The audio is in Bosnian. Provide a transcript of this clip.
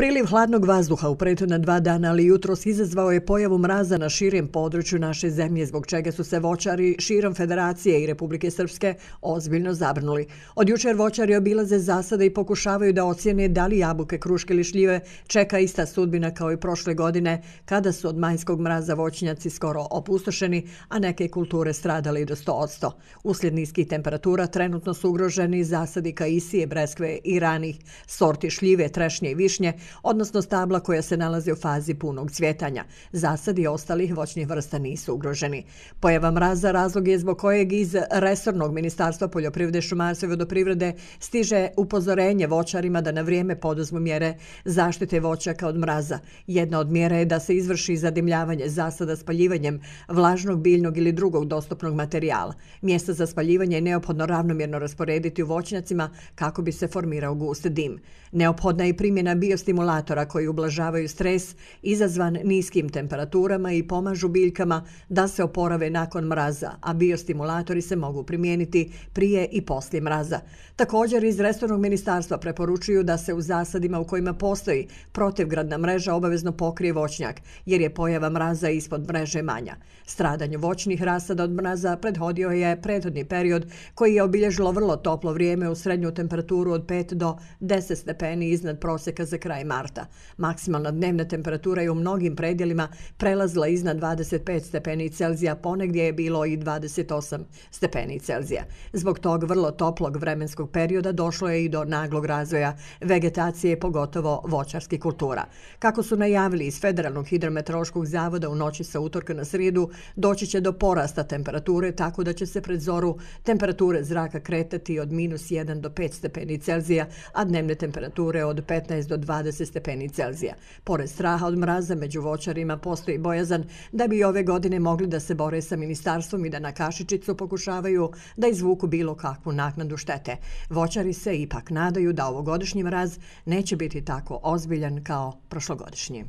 Priliv hladnog vazduha u prethodna dva dana, ali jutros, izazvao je pojavu mraza na širijem području naše zemlje, zbog čega su se voćari širom Federacije i Republike Srpske ozbiljno zabrnuli. Od jučer voćari obilaze zasada i pokušavaju da ocijene da li jabuke, kruške ili šljive čeka ista sudbina kao i prošle godine, kada su od majskog mraza voćnjaci skoro opustošeni, a neke kulture stradali do 100%. Uslijed niskih temperatura trenutno su ugroženi zasadi kaisije, breskve i ranih, sorti šljive, trešnje i višnje, odnosno stabla koja se nalazi u fazi punog cvjetanja. Zasadi ostalih voćnih vrsta nisu ugroženi. Pojava mraza razlog je zbog kojeg iz Resornog ministarstva poljoprivrede, šumarstva i vodoprivrede stiže upozorenje voćarima da na vrijeme poduzmu mjere zaštite voćaka od mraza. Jedna od mjera je da se izvrši zadimljavanje zasada spaljivanjem vlažnog, biljnog ili drugog dostupnog materijala. Mjesta za spaljivanje je neophodno ravnomjerno rasporediti u voćnjacima kako bi se formirao gust dim. Neophodna je primjena biosti stimulatora koji ublažavaju stres izazvan niskim temperaturama i pomažu biljkama da se oporave nakon mraza, a biostimulatori se mogu primijeniti prije i poslije mraza. Također iz Restornog ministarstva preporučuju da se u zasadima u kojima postoji protivgradna mreža obavezno pokrije voćnjak, jer je pojava mraza ispod mreže manja. Stradanje voćnih rasada od mraza prethodio je prethodni period koji je obilježilo vrlo toplo vrijeme u srednju temperaturu od 5 do 10 stepeni iznad proseka za kraj kraj marta. Maksimalna dnevna temperatura je u mnogim predjelima prelazila iznad 25 stepeni Celzija, ponegdje je bilo i 28 stepeni Celzija. Zbog tog vrlo toplog vremenskog perioda došlo je i do naglog razvoja vegetacije, pogotovo voćarskih kultura. Kako su najavili iz Federalnog hidrometeorološkog zavoda u noći sa utorka na sredu, doći će do porasta temperature tako da će se pred zoru temperature zraka kretati od minus 1 do 5 stepeni Celzija, a dnevne temperature od 15 do 20 20 stepeni Celzija. Pored straha od mraza, među voćarima postoji bojazan da bi ove godine mogli da se bore sa ministarstvom i da na kašičicu pokušavaju da izvuku bilo kakvu naknadu štete. Voćari se ipak nadaju da ovogodišnji mraz neće biti tako ozbiljan kao prošlogodišnji.